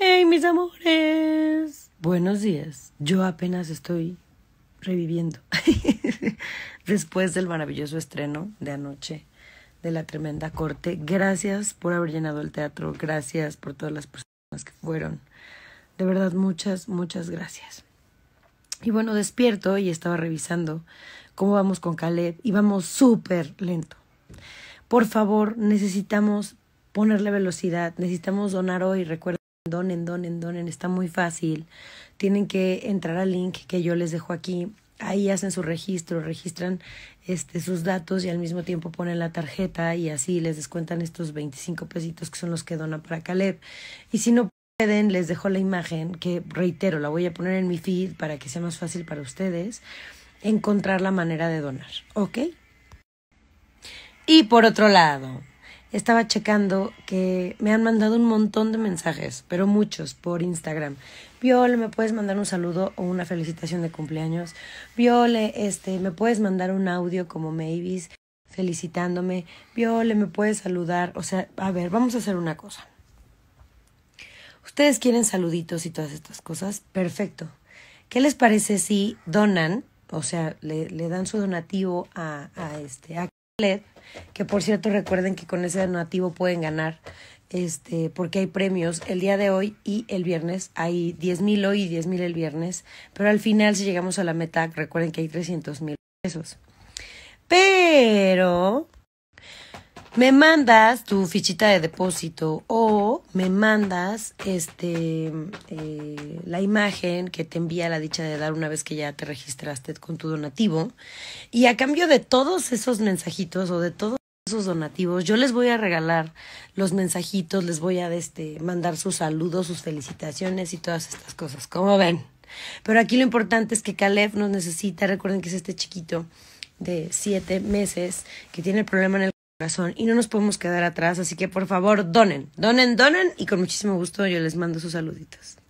Hey, mis amores. Buenos días. Yo apenas estoy reviviendo después del maravilloso estreno de anoche de la tremenda corte. Gracias por haber llenado el teatro. Gracias por todas las personas que fueron. De verdad, muchas, muchas gracias. Y bueno, despierto y estaba revisando cómo vamos con Caleb y vamos súper lento. Por favor, necesitamos ponerle velocidad, necesitamos donar hoy, recuerda donen, donen, donen, está muy fácil. Tienen que entrar al link que yo les dejo aquí. Ahí hacen su registro, registran este, sus datos y al mismo tiempo ponen la tarjeta y así les descuentan estos 25 pesitos que son los que donan para Caleb. Y si no pueden, les dejo la imagen que, reitero, la voy a poner en mi feed para que sea más fácil para ustedes encontrar la manera de donar, ¿ok? Y por otro lado, estaba checando que me han mandado un montón de mensajes, pero muchos por Instagram. Viole, me puedes mandar un saludo o una felicitación de cumpleaños. Viole, este, me puedes mandar un audio como Mavis felicitándome. Viole, me puedes saludar. O sea, a ver, vamos a hacer una cosa. Ustedes quieren saluditos y todas estas cosas. Perfecto. ¿Qué les parece si donan, o sea, le, dan su donativo a, este acto? que por cierto recuerden que con ese donativo pueden ganar, este, porque hay premios el día de hoy y el viernes, hay 10 mil hoy y 10 mil el viernes, pero al final si llegamos a la meta, recuerden que hay 300 mil pesos. Pero me mandas tu fichita de depósito o me mandas este, eh, la imagen que te envía la dicha de dar una vez que ya te registraste con tu donativo. Y a cambio de todos esos mensajitos o de todos esos donativos, yo les voy a regalar los mensajitos, les voy a este, mandar sus saludos, sus felicitaciones y todas estas cosas. Como ven? Pero aquí lo importante es que Caleb nos necesita, recuerden que es este chiquito de siete meses que tiene el problema en el y no nos podemos quedar atrás, así que por favor donen, donen, donen y con muchísimo gusto yo les mando sus saluditos.